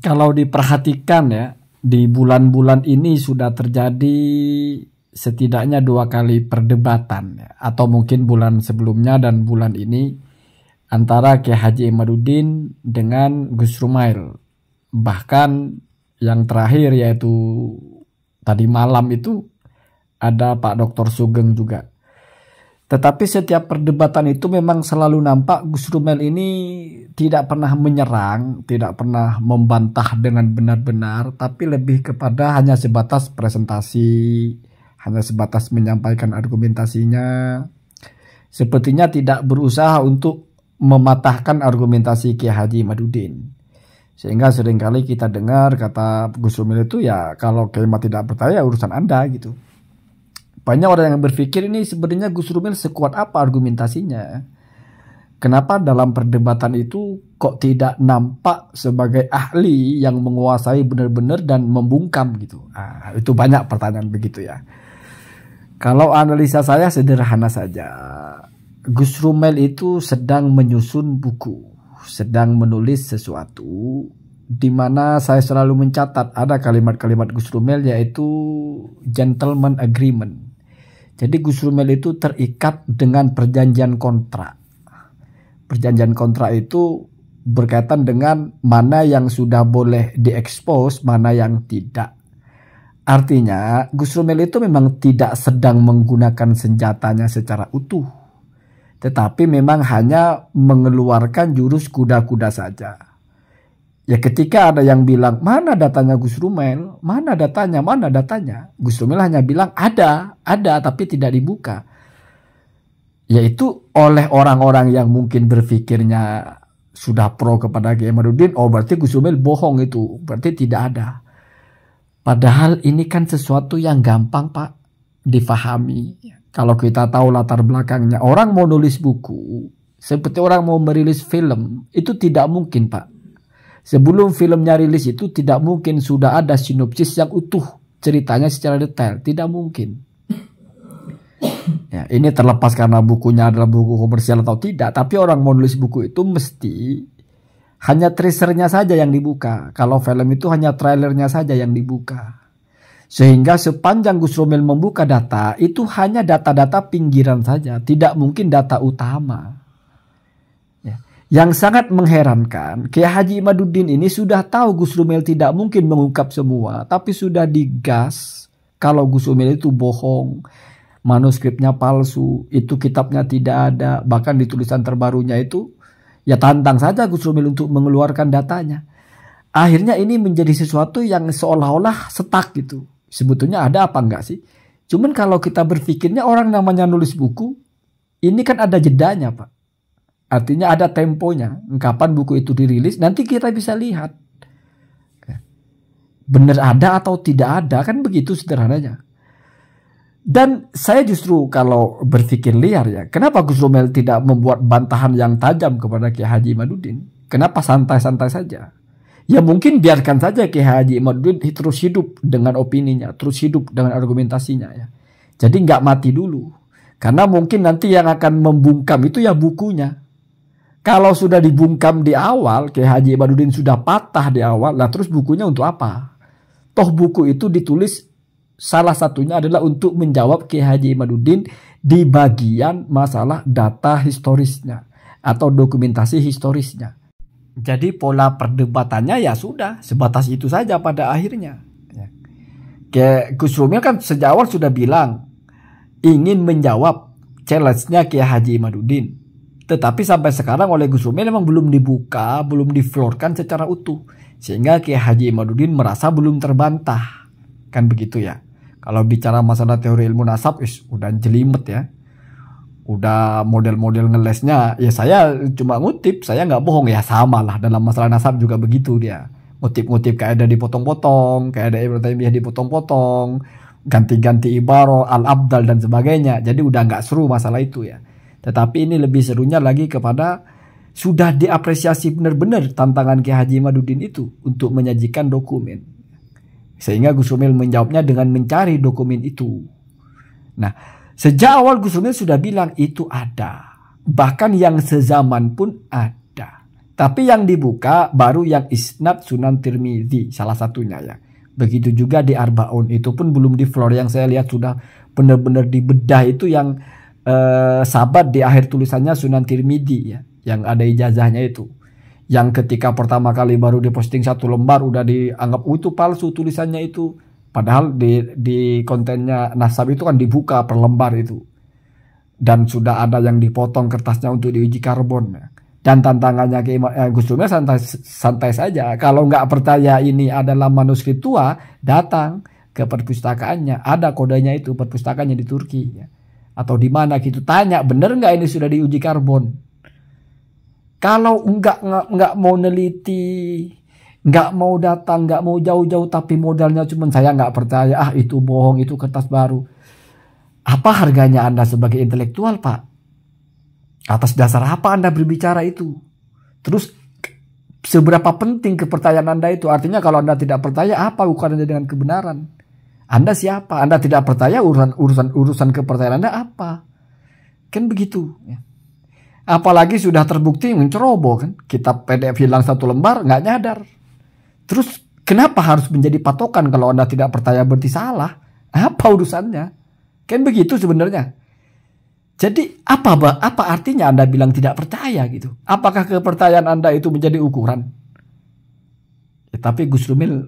kalau diperhatikan ya di bulan-bulan ini sudah terjadi setidaknya dua kali perdebatan ya. atau mungkin bulan sebelumnya dan bulan ini antara Kiai Haji Imaduddin dengan Gus Rumail bahkan yang terakhir yaitu tadi malam itu ada Pak Dr. Sugeng juga tetapi setiap perdebatan itu memang selalu nampak Gus Rumel ini tidak pernah menyerang, tidak pernah membantah dengan benar-benar, tapi lebih kepada hanya sebatas presentasi, hanya sebatas menyampaikan argumentasinya. Sepertinya tidak berusaha untuk mematahkan argumentasi Kiai Haji Madudin. Sehingga seringkali kita dengar kata Gus Rumel itu ya kalau kalimat tidak percaya urusan Anda gitu. Banyak orang yang berpikir ini sebenarnya Gus Rumil sekuat apa argumentasinya. Kenapa dalam perdebatan itu kok tidak nampak sebagai ahli yang menguasai benar-benar dan membungkam gitu? Nah, itu banyak pertanyaan begitu ya. Kalau analisa saya sederhana saja. Gus Rumel itu sedang menyusun buku, sedang menulis sesuatu di mana saya selalu mencatat ada kalimat-kalimat Gus Rumel yaitu gentleman agreement. Jadi Gus Rumel itu terikat dengan perjanjian kontrak. Perjanjian kontrak itu berkaitan dengan mana yang sudah boleh diekspos, mana yang tidak. Artinya Gus Rumel itu memang tidak sedang menggunakan senjatanya secara utuh. Tetapi memang hanya mengeluarkan jurus kuda-kuda saja Ya ketika ada yang bilang, mana datanya Gus Rumel? Mana datanya? Mana datanya? Gus Rumel hanya bilang, ada, ada, tapi tidak dibuka. Yaitu oleh orang-orang yang mungkin berpikirnya sudah pro kepada Kiai oh berarti Gus Rumel bohong itu, berarti tidak ada. Padahal ini kan sesuatu yang gampang Pak difahami. Kalau kita tahu latar belakangnya, orang mau nulis buku, seperti orang mau merilis film, itu tidak mungkin Pak Sebelum filmnya rilis itu tidak mungkin sudah ada sinopsis yang utuh ceritanya secara detail, tidak mungkin. Ya, ini terlepas karena bukunya adalah buku komersial atau tidak, tapi orang mau nulis buku itu mesti hanya trisernya saja yang dibuka. Kalau film itu hanya trailernya saja yang dibuka. Sehingga sepanjang Gus Romil membuka data, itu hanya data-data pinggiran saja, tidak mungkin data utama. Yang sangat mengherankan, Kiai Haji Imaduddin ini sudah tahu Gus Rumel tidak mungkin mengungkap semua, tapi sudah digas kalau Gus Rumel itu bohong, manuskripnya palsu, itu kitabnya tidak ada, bahkan di tulisan terbarunya itu ya tantang saja Gus Rumel untuk mengeluarkan datanya. Akhirnya ini menjadi sesuatu yang seolah-olah setak gitu. Sebetulnya ada apa enggak sih? Cuman kalau kita berpikirnya orang namanya nulis buku, ini kan ada jedanya Pak Artinya ada temponya, kapan buku itu dirilis, nanti kita bisa lihat. Benar ada atau tidak ada, kan begitu sederhananya. Dan saya justru kalau berpikir liar ya, kenapa Gus Romel tidak membuat bantahan yang tajam kepada Kiai Haji Madudin? Kenapa santai-santai saja? Ya mungkin biarkan saja Kiai Haji Madudin terus hidup dengan opininya, terus hidup dengan argumentasinya ya. Jadi nggak mati dulu. Karena mungkin nanti yang akan membungkam itu ya bukunya. Kalau sudah dibungkam di awal, Kiai Haji Madudin sudah patah di awal, lah terus bukunya untuk apa? Toh buku itu ditulis salah satunya adalah untuk menjawab Kiai Haji Madudin di bagian masalah data historisnya atau dokumentasi historisnya. Jadi pola perdebatannya ya sudah sebatas itu saja pada akhirnya. Ya. Kiai Gus Rumil kan sejak awal sudah bilang ingin menjawab challenge-nya Kiai Haji Madudin. Tetapi sampai sekarang oleh Gus Umil memang belum dibuka, belum diflorkan secara utuh. Sehingga Kiai Haji Imaduddin merasa belum terbantah. Kan begitu ya. Kalau bicara masalah teori ilmu nasab, is, udah jelimet ya. Udah model-model ngelesnya, ya saya cuma ngutip, saya nggak bohong. Ya sama lah, dalam masalah nasab juga begitu dia. Ngutip-ngutip kayak ada dipotong-potong, kayak ada Ibn Taymiyah dipotong-potong, ganti-ganti ibaro, al-abdal dan sebagainya. Jadi udah nggak seru masalah itu ya. Tetapi ini lebih serunya lagi kepada sudah diapresiasi benar-benar tantangan Ki Haji Madudin itu untuk menyajikan dokumen. Sehingga Gus Umil menjawabnya dengan mencari dokumen itu. Nah, sejak awal Gus Umil sudah bilang itu ada. Bahkan yang sezaman pun ada. Tapi yang dibuka baru yang Isnad Sunan Tirmidzi salah satunya ya. Begitu juga di Arbaun itu pun belum di floor yang saya lihat sudah benar-benar dibedah itu yang eh, sahabat di akhir tulisannya Sunan Tirmidi ya, yang ada ijazahnya itu. Yang ketika pertama kali baru diposting satu lembar udah dianggap oh, itu palsu tulisannya itu. Padahal di, di kontennya Nasab itu kan dibuka per lembar itu. Dan sudah ada yang dipotong kertasnya untuk diuji karbon. Ya. Dan tantangannya ke eh, Gus Dur santai, santai saja. Kalau nggak percaya ini adalah manuskrip tua, datang ke perpustakaannya. Ada kodenya itu perpustakaannya di Turki. Ya atau di mana gitu tanya bener nggak ini sudah diuji karbon kalau nggak nggak mau neliti nggak mau datang nggak mau jauh-jauh tapi modalnya cuma saya nggak percaya ah itu bohong itu kertas baru apa harganya anda sebagai intelektual pak atas dasar apa anda berbicara itu terus seberapa penting kepercayaan anda itu artinya kalau anda tidak percaya apa ukurannya dengan kebenaran anda siapa? Anda tidak percaya urusan urusan urusan kepercayaan Anda apa? Kan begitu. Ya. Apalagi sudah terbukti menceroboh kan. Kitab PDF hilang satu lembar nggak nyadar. Terus kenapa harus menjadi patokan kalau Anda tidak percaya berarti salah? Apa urusannya? Kan begitu sebenarnya. Jadi apa apa artinya Anda bilang tidak percaya gitu? Apakah kepercayaan Anda itu menjadi ukuran? Ya, tapi Gus Rumil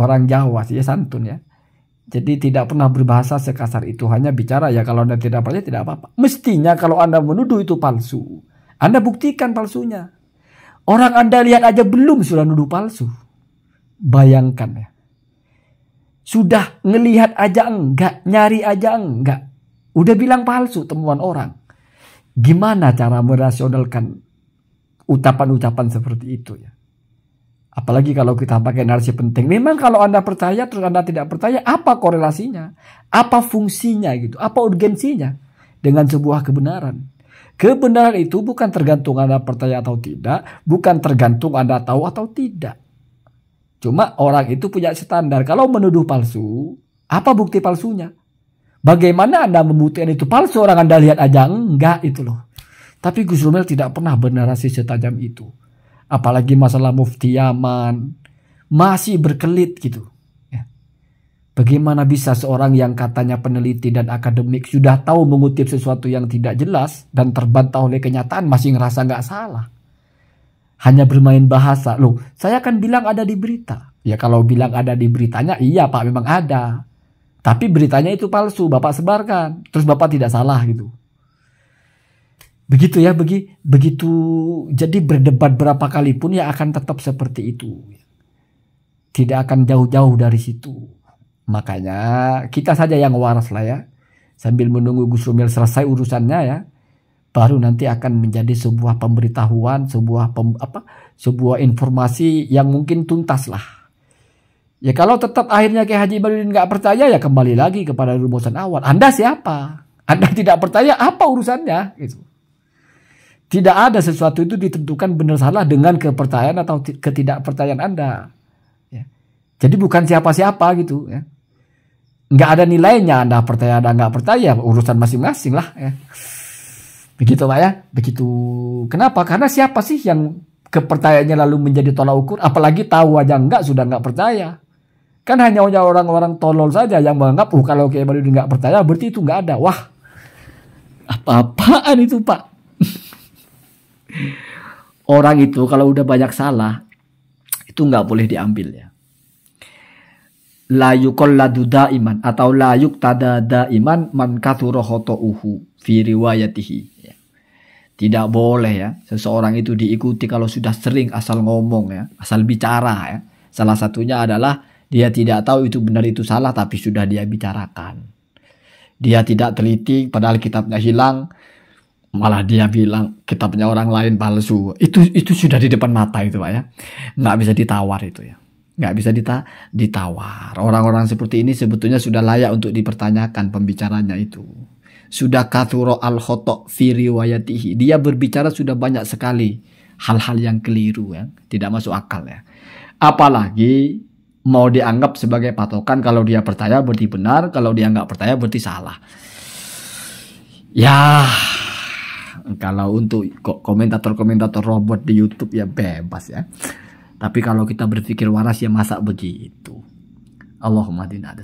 orang Jawa sih ya santun ya. Jadi tidak pernah berbahasa sekasar itu, hanya bicara ya kalau Anda tidak percaya tidak apa-apa. Mestinya kalau Anda menuduh itu palsu, Anda buktikan palsunya. Orang Anda lihat aja belum sudah nuduh palsu. Bayangkan ya. Sudah ngelihat aja enggak, nyari aja enggak. Udah bilang palsu temuan orang. Gimana cara merasionalkan ucapan-ucapan seperti itu ya? Apalagi kalau kita pakai narasi penting. Memang kalau Anda percaya terus Anda tidak percaya, apa korelasinya? Apa fungsinya gitu? Apa urgensinya dengan sebuah kebenaran? Kebenaran itu bukan tergantung Anda percaya atau tidak, bukan tergantung Anda tahu atau tidak. Cuma orang itu punya standar. Kalau menuduh palsu, apa bukti palsunya? Bagaimana Anda membuktikan itu palsu orang Anda lihat aja? Enggak itu loh. Tapi Gus Rumel tidak pernah bernarasi setajam itu apalagi masalah mufti Yaman masih berkelit gitu. Ya. Bagaimana bisa seorang yang katanya peneliti dan akademik sudah tahu mengutip sesuatu yang tidak jelas dan terbantah oleh kenyataan masih ngerasa nggak salah? Hanya bermain bahasa. Loh, saya akan bilang ada di berita. Ya kalau bilang ada di beritanya, iya Pak memang ada. Tapi beritanya itu palsu, Bapak sebarkan. Terus Bapak tidak salah gitu begitu ya begi begitu jadi berdebat berapa kali pun ya akan tetap seperti itu tidak akan jauh-jauh dari situ makanya kita saja yang waras lah ya sambil menunggu Gus Romil selesai urusannya ya baru nanti akan menjadi sebuah pemberitahuan sebuah pem, apa sebuah informasi yang mungkin tuntas lah ya kalau tetap akhirnya Kiai Haji Badudin nggak percaya ya kembali lagi kepada rumusan awal Anda siapa Anda tidak percaya apa urusannya gitu tidak ada sesuatu itu ditentukan benar salah dengan kepercayaan atau ketidakpercayaan Anda. Ya. Jadi bukan siapa-siapa gitu. Ya. Nggak ada nilainya Anda percaya Anda nggak percaya urusan masing-masing lah. Ya. Begitu Pak ya, begitu. Kenapa? Karena siapa sih yang kepercayaannya lalu menjadi tolak ukur? Apalagi tahu aja nggak sudah nggak percaya. Kan hanya orang-orang tolol saja yang menganggap, oh kalau kayak baru nggak percaya, berarti itu nggak ada. Wah, apa-apaan itu Pak? Orang itu kalau udah banyak salah itu nggak boleh diambil ya. La yuqalladu daiman atau la tadada daiman man uhu firiwayatihi Ya. Tidak boleh ya seseorang itu diikuti kalau sudah sering asal ngomong ya, asal bicara ya. Salah satunya adalah dia tidak tahu itu benar itu salah tapi sudah dia bicarakan. Dia tidak teliti padahal kitabnya hilang, malah dia bilang kita punya orang lain palsu itu itu sudah di depan mata itu pak ya nggak bisa ditawar itu ya nggak bisa dita ditawar orang-orang seperti ini sebetulnya sudah layak untuk dipertanyakan pembicaranya itu sudah kathuro al khotok firiwayatihi dia berbicara sudah banyak sekali hal-hal yang keliru ya tidak masuk akal ya apalagi mau dianggap sebagai patokan kalau dia percaya berarti benar kalau dia nggak percaya berarti salah ya kalau untuk komentator-komentator robot di YouTube ya bebas ya tapi kalau kita berpikir waras ya masa begitu Allahumma dina